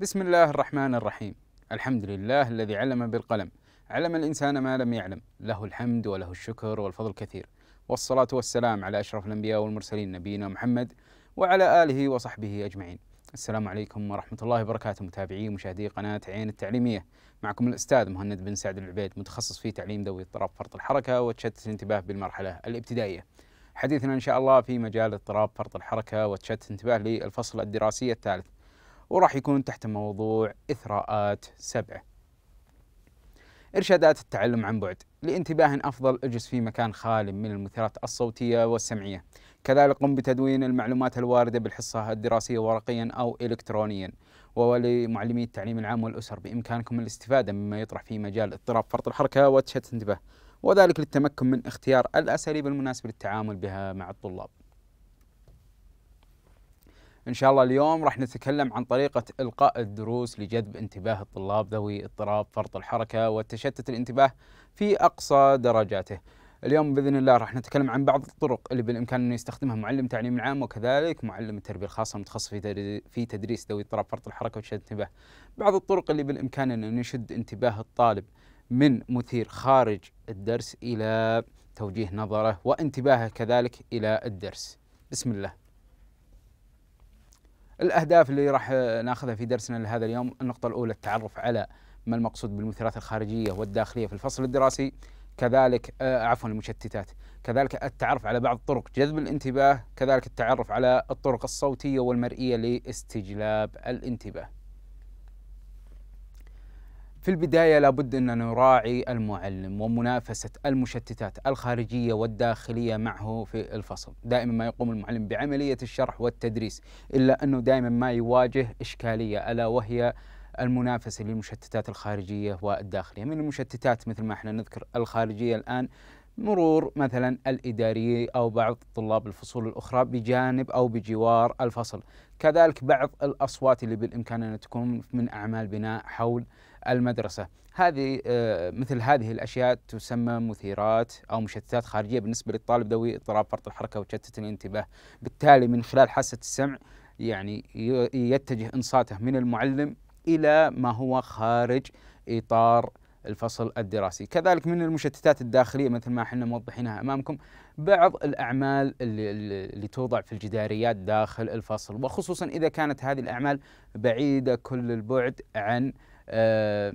بسم الله الرحمن الرحيم الحمد لله الذي علم بالقلم علم الإنسان ما لم يعلم له الحمد وله الشكر والفضل كثير والصلاة والسلام على أشرف الأنبياء والمرسلين نبينا محمد وعلى آله وصحبه أجمعين السلام عليكم ورحمة الله وبركاته متابعي ومشاهدي قناة عين التعليمية معكم الأستاذ مهند بن سعد العبيد متخصص في تعليم ذوي اضطراب فرط الحركة وتشتت الانتباه بالمرحلة الابتدائية حديثنا إن شاء الله في مجال اضطراب فرط الحركة وتشتت الانتباه للفصل الدراسي الثالث وراح يكون تحت موضوع إثراءات سبعة إرشادات التعلم عن بعد لانتباه أفضل اجلس في مكان خال من المثيرات الصوتية والسمعية كذلك قم بتدوين المعلومات الواردة بالحصة الدراسية ورقيا أو إلكترونيا ولمعلمي التعليم العام والأسر بإمكانكم الاستفادة مما يطرح في مجال اضطراب فرط الحركة وتشتت انتباه وذلك للتمكن من اختيار الأساليب المناسبة للتعامل بها مع الطلاب إن شاء الله اليوم راح نتكلم عن طريقة إلقاء الدروس لجذب انتباه الطلاب ذوي اضطراب فرط الحركة والتشتت الانتباه في أقصى درجاته اليوم باذن الله راح نتكلم عن بعض الطرق اللي بالامكان انه يستخدمها معلم تعليم العام وكذلك معلم التربيه الخاصه المتخصص في في تدريس ذوي اضطراب فرط الحركه وتشتت الانتباه. بعض الطرق اللي بالامكان ان نشد انتباه الطالب من مثير خارج الدرس الى توجيه نظره وانتباهه كذلك الى الدرس. بسم الله. الأهداف اللي راح ناخذها في درسنا لهذا اليوم النقطة الأولى التعرف على ما المقصود بالمثيرات الخارجية والداخلية في الفصل الدراسي كذلك آه، عفوا المشتتات كذلك التعرف على بعض طرق جذب الانتباه كذلك التعرف على الطرق الصوتية والمرئية لاستجلاب الانتباه في البداية لابد أن نراعي المعلم ومنافسة المشتتات الخارجية والداخلية معه في الفصل دائما ما يقوم المعلم بعملية الشرح والتدريس إلا أنه دائما ما يواجه إشكالية ألا وهي المنافسة للمشتتات الخارجية والداخلية من المشتتات مثل ما احنا نذكر الخارجية الآن مرور مثلا الإداري أو بعض طلاب الفصول الأخرى بجانب أو بجوار الفصل كذلك بعض الأصوات اللي بالإمكان أن تكون من أعمال بناء حول المدرسة هذه آه، مثل هذه الأشياء تسمى مثيرات أو مشتتات خارجية بالنسبة للطالب ذوي اضطراب فرط الحركة وتشتت الانتباه بالتالي من خلال حاسة السمع يعني يتجه إنصاته من المعلم إلى ما هو خارج إطار الفصل الدراسي كذلك من المشتتات الداخلية مثل ما احنا موضحينها أمامكم بعض الأعمال اللي, اللي توضع في الجداريات داخل الفصل وخصوصا إذا كانت هذه الأعمال بعيدة كل البعد عن آه،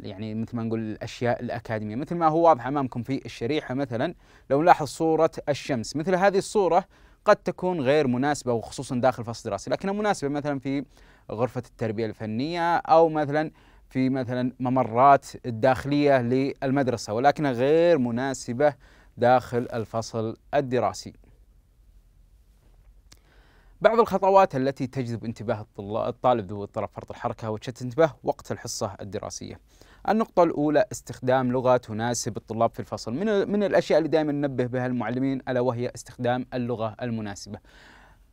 يعني مثل ما نقول الاشياء الاكاديميه مثل ما هو واضح امامكم في الشريحه مثلا لو نلاحظ صوره الشمس مثل هذه الصوره قد تكون غير مناسبه وخصوصا داخل فصل دراسي لكنها مناسبه مثلا في غرفه التربيه الفنيه او مثلا في مثلا ممرات الداخليه للمدرسه ولكنها غير مناسبه داخل الفصل الدراسي بعض الخطوات التي تجذب انتباه الطالب ذو اضطراب فرط الحركة وتشتت انتباه وقت الحصة الدراسية. النقطة الأولى استخدام لغة تناسب الطلاب في الفصل، من من الأشياء اللي دائما ننبه بها المعلمين ألا وهي استخدام اللغة المناسبة.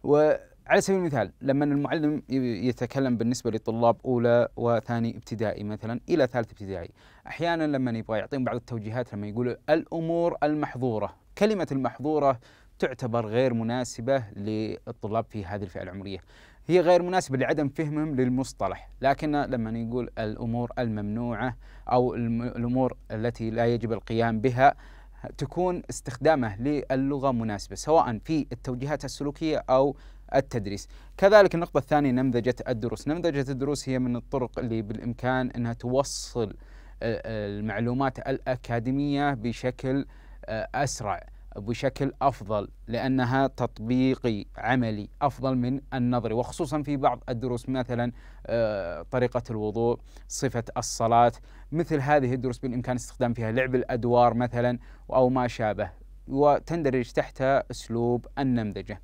وعلى سبيل المثال لما المعلم يتكلم بالنسبة لطلاب أولى وثاني ابتدائي مثلا إلى ثالث ابتدائي، أحيانا لما يبغى يعطيهم بعض التوجيهات لما يقول الأمور المحظورة، كلمة المحظورة تعتبر غير مناسبة للطلاب في هذه الفئة العمرية هي غير مناسبة لعدم فهمهم للمصطلح لكن لما نقول الأمور الممنوعة أو الأمور التي لا يجب القيام بها تكون استخدامه للغة مناسبة سواء في التوجيهات السلوكية أو التدريس كذلك النقطة الثانية نمذجة الدروس نمذجة الدروس هي من الطرق اللي بالإمكان أنها توصل المعلومات الأكاديمية بشكل آه، أسرع بشكل افضل لانها تطبيقي عملي افضل من النظري وخصوصا في بعض الدروس مثلا آه، طريقه الوضوء، صفه الصلاه، مثل هذه الدروس بالامكان استخدام فيها لعب الادوار مثلا او ما شابه وتندرج تحت اسلوب النمذجه.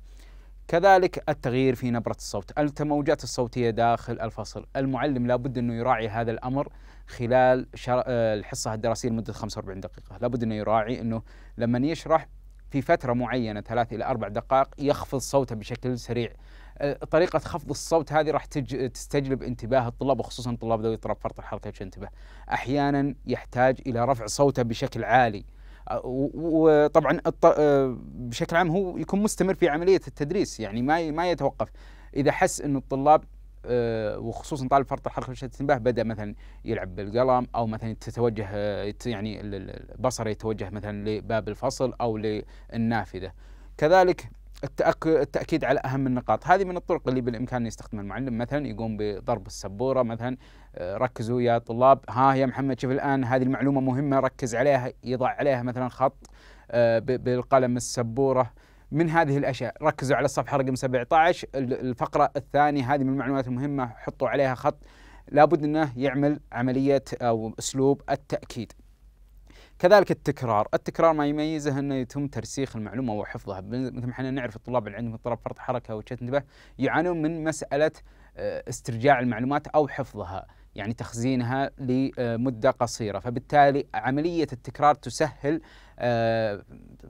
كذلك التغيير في نبرة الصوت التموجات الصوتية داخل الفصل المعلم لابد أنه يراعي هذا الأمر خلال آه، الحصة الدراسية لمدة 45 دقيقة لابد أنه يراعي أنه لما يشرح في فترة معينة ثلاث إلى أربع دقائق يخفض صوته بشكل سريع آه، طريقة خفض الصوت هذه راح تستجلب انتباه الطلاب وخصوصا طلاب ذوي اضطراب فرط الحركة والشنتبه أحيانا يحتاج إلى رفع صوته بشكل عالي آه، وطبعا آه، بشكل عام هو يكون مستمر في عملية التدريس يعني ما ما يتوقف إذا حس أن الطلاب آه، وخصوصا طالب فرط الحركه في الانتباه بدا مثلا يلعب بالقلم او مثلا تتوجه آه، يعني البصر يتوجه مثلا لباب الفصل او للنافذه كذلك التأكيد على أهم النقاط هذه من الطرق اللي بالإمكان يستخدمها المعلم مثلا يقوم بضرب السبورة مثلا آه، ركزوا يا طلاب ها يا محمد شوف الآن هذه المعلومة مهمة ركز عليها يضع عليها مثلا خط بالقلم السبورة من هذه الاشياء ركزوا على الصفحه رقم 17 الفقره الثانيه هذه من المعلومات المهمه حطوا عليها خط لابد انه يعمل عمليه او اسلوب التاكيد كذلك التكرار التكرار ما يميزه انه يتم ترسيخ المعلومه وحفظها مثل ما احنا نعرف الطلاب اللي عندهم اضطراب فرط حركه وجهه انتباه يعانون من مساله آه، استرجاع المعلومات او حفظها يعني تخزينها لمدة قصيرة فبالتالي عملية التكرار تسهل آه،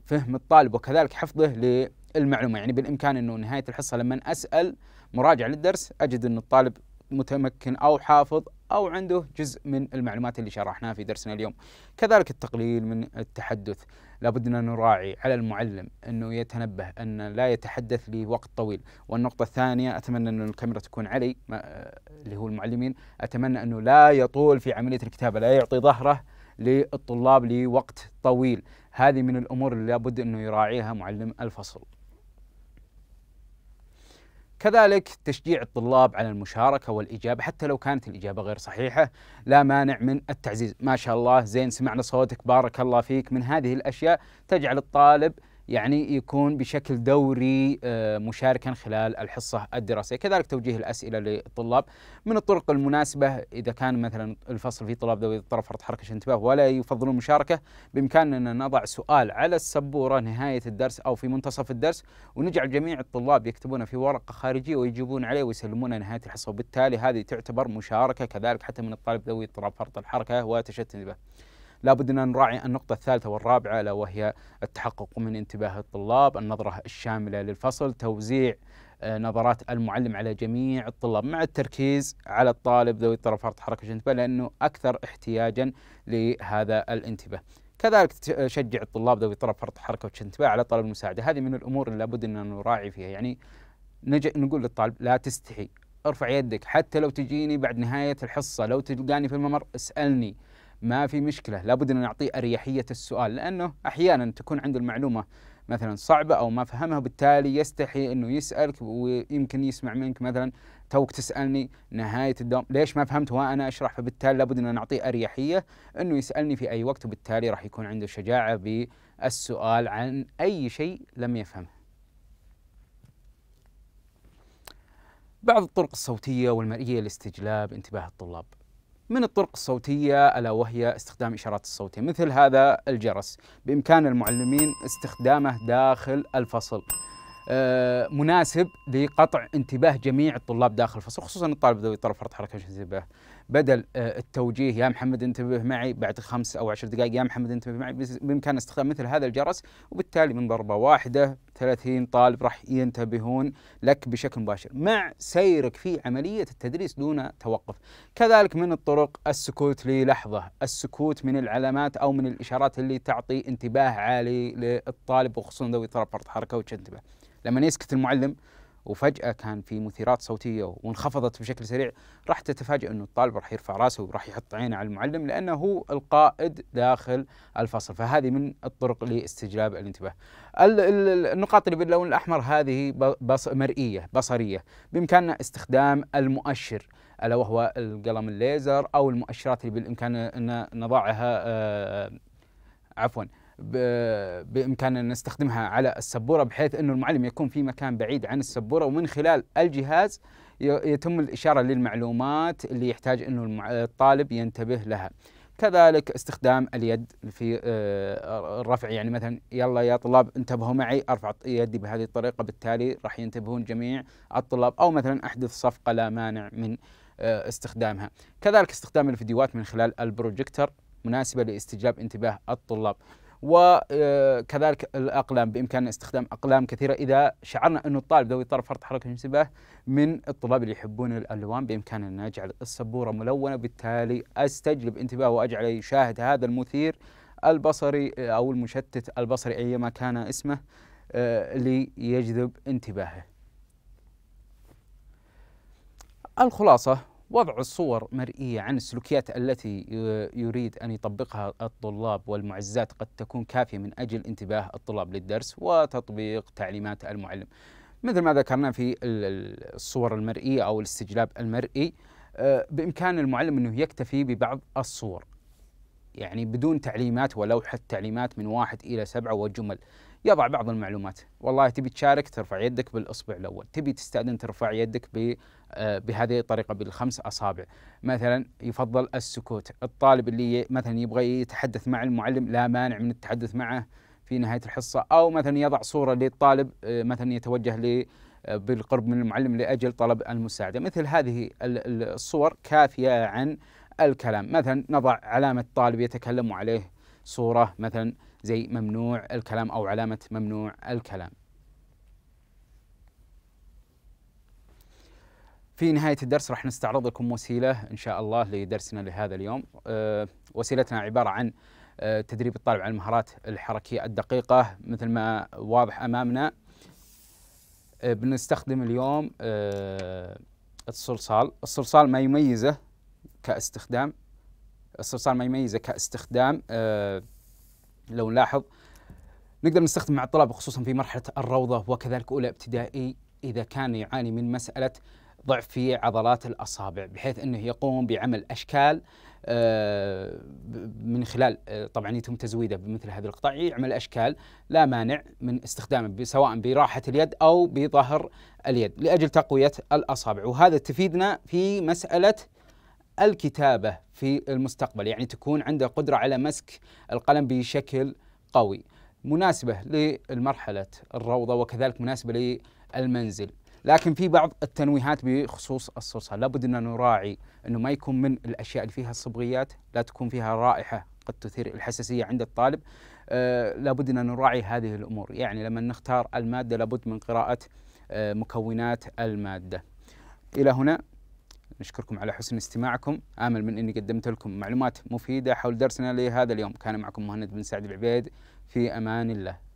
فهم الطالب وكذلك حفظه للمعلومة يعني بالإمكان أنه نهاية الحصة لما أسأل مراجع للدرس أجد أن الطالب متمكن أو حافظ أو عنده جزء من المعلومات اللي شرحناها في درسنا اليوم كذلك التقليل من التحدث لابد أن نراعي على المعلم أنه يتنبه أن لا يتحدث لوقت طويل والنقطة الثانية أتمنى أن الكاميرا تكون علي اللي هو المعلمين أتمنى أنه لا يطول في عملية الكتابة لا يعطي ظهره للطلاب لوقت طويل هذه من الأمور اللي لابد أنه يراعيها معلم الفصل كذلك تشجيع الطلاب على المشاركة والإجابة حتى لو كانت الإجابة غير صحيحة لا مانع من التعزيز ما شاء الله زين سمعنا صوتك بارك الله فيك من هذه الأشياء تجعل الطالب يعني يكون بشكل دوري آه، مشاركا خلال الحصة الدراسية كذلك توجيه الأسئلة للطلاب من الطرق المناسبة إذا كان مثلا الفصل فيه طلاب ذوي اضطراب فرط حركة انتباه ولا يفضلون المشاركة بإمكاننا نضع سؤال على السبورة نهاية الدرس أو في منتصف الدرس ونجعل جميع الطلاب يكتبونه في ورقة خارجية ويجيبون عليه ويسلمونه نهاية الحصة وبالتالي هذه تعتبر مشاركة كذلك حتى من الطالب ذوي اضطراب فرط الحركة وتشتت انتباه. لا أن نراعي النقطة الثالثة والرابعة ألا وهي التحقق من انتباه الطلاب النظرة الشاملة للفصل توزيع آه، نظرات المعلم على جميع الطلاب مع التركيز على الطالب ذوي اضطرابات حركة الانتباه لأنه أكثر احتياجا لهذا الانتباه كذلك تشجع الطلاب ذوي اضطراب فرط حركة والانتباه على طلب المساعدة هذه من الأمور اللي لابد أن نراعي فيها يعني نجي نقول للطالب لا تستحي ارفع يدك حتى لو تجيني بعد نهاية الحصة لو تلقاني في الممر اسألني ما في مشكله لابد ان نعطيه اريحيه السؤال لانه احيانا تكون عنده المعلومه مثلا صعبه او ما فهمها وبالتالي يستحي انه يسالك ويمكن يسمع منك مثلا توك تسالني نهايه الدوام ليش ما فهمت وانا اشرح فبالتالي لابد ان نعطيه اريحيه انه يسالني في اي وقت وبالتالي راح يكون عنده شجاعه بالسؤال عن اي شيء لم يفهمه. بعض الطرق الصوتية والمرئية لاستجلاب انتباه الطلاب من الطرق الصوتية ألا وهي استخدام إشارات الصوتية مثل هذا الجرس بإمكان المعلمين استخدامه داخل الفصل آه، مناسب لقطع انتباه جميع الطلاب داخل الفصل خصوصا الطالب ذوي اضطراب فرط حركه وانشغال بدل آه، التوجيه يا محمد انتبه معي بعد خمس او عشر دقائق يا محمد انتبه معي بامكان استخدام مثل هذا الجرس وبالتالي من ضربه واحده 30 طالب راح ينتبهون لك بشكل مباشر مع سيرك في عمليه التدريس دون توقف كذلك من الطرق السكوت للحظه السكوت من العلامات او من الاشارات اللي تعطي انتباه عالي للطالب وخصوصا ذوي اضطراب فرط حركه وتش انتباه لما يسكت المعلم وفجأة كان في مثيرات صوتية وانخفضت بشكل سريع راح تتفاجأ أنه الطالب راح يرفع راسه وراح يحط عينه على المعلم لأنه هو القائد داخل الفصل فهذه من الطرق لاستجلاب الانتباه النقاط اللي باللون الأحمر هذه بص مرئية بصرية بإمكاننا استخدام المؤشر ألا وهو القلم الليزر أو المؤشرات اللي بالإمكان أن نضعها آه، عفوا بامكاننا ان نستخدمها على السبوره بحيث انه المعلم يكون في مكان بعيد عن السبوره ومن خلال الجهاز يتم الاشاره للمعلومات اللي يحتاج انه الطالب ينتبه لها. كذلك استخدام اليد في آه، الرفع يعني مثلا يلا يا طلاب انتبهوا معي ارفع يدي بهذه الطريقه بالتالي راح ينتبهون جميع الطلاب او مثلا احدث صفقه لا مانع من آه، استخدامها. كذلك استخدام الفيديوهات من خلال البروجيكتر مناسبه لاستجلاب انتباه الطلاب. وكذلك الاقلام بامكاننا استخدام اقلام كثيره اذا شعرنا انه الطالب ذوي طرف فرط حركه الانتباه من الطلاب اللي يحبون الالوان بامكاننا ان نجعل السبوره ملونه بالتالي استجلب انتباهه واجعله يشاهد هذا المثير البصري او المشتت البصري ايما كان اسمه آه، ليجذب انتباهه. الخلاصه وضع الصور مرئية عن السلوكيات التي يريد أن يطبقها الطلاب والمعزات قد تكون كافية من أجل انتباه الطلاب للدرس وتطبيق تعليمات المعلم مثل ما ذكرنا في الصور المرئية أو الاستجلاب المرئي آه، بإمكان المعلم أنه يكتفي ببعض الصور يعني بدون تعليمات ولوحة تعليمات من واحد إلى سبعة وجمل يضع بعض المعلومات والله تبي تشارك ترفع يدك بالاصبع الاول تبي تستاذن ترفع يدك آه، بهذه الطريقه بالخمس اصابع مثلا يفضل السكوت الطالب اللي مثلا يبغى يتحدث مع المعلم لا مانع من التحدث معه في نهايه الحصه او مثلا يضع صوره للطالب آه، مثلا يتوجه ل آه، بالقرب من المعلم لاجل طلب المساعده مثل هذه الصور كافيه عن الكلام مثلا نضع علامه طالب يتكلم وعليه صورة مثلا زي ممنوع الكلام أو علامة ممنوع الكلام في نهاية الدرس راح نستعرض لكم وسيلة إن شاء الله لدرسنا لهذا اليوم أه وسيلتنا عبارة عن أه تدريب الطالب على المهارات الحركية الدقيقة مثل ما واضح أمامنا أه بنستخدم اليوم آه، الصلصال الصلصال ما يميزه كاستخدام الصرصار ما يميزه كاستخدام آه، لو نلاحظ نقدر نستخدم مع الطلاب خصوصا في مرحله الروضه وكذلك اولى ابتدائي اذا كان يعاني من مساله ضعف في عضلات الاصابع بحيث انه يقوم بعمل اشكال آه، من خلال آه، طبعا يتم تزويده بمثل هذه القطع يعمل اشكال لا مانع من استخدامه سواء براحه اليد او بظهر اليد لاجل تقويه الاصابع وهذا تفيدنا في مساله الكتابة في المستقبل يعني تكون عنده قدرة على مسك القلم بشكل قوي مناسبة لمرحلة الروضة وكذلك مناسبة للمنزل لكن في بعض التنويهات بخصوص الصلصة لابد أن نراعي أنه ما يكون من الأشياء اللي فيها الصبغيات لا تكون فيها رائحة قد تثير الحساسية عند الطالب أه لابد أن نراعي هذه الأمور يعني لما نختار المادة لابد من قراءة آه، مكونات المادة إلى هنا نشكركم على حسن استماعكم آمل من أني قدمت لكم معلومات مفيدة حول درسنا لهذا اليوم كان معكم مهند بن سعد العبيد في أمان الله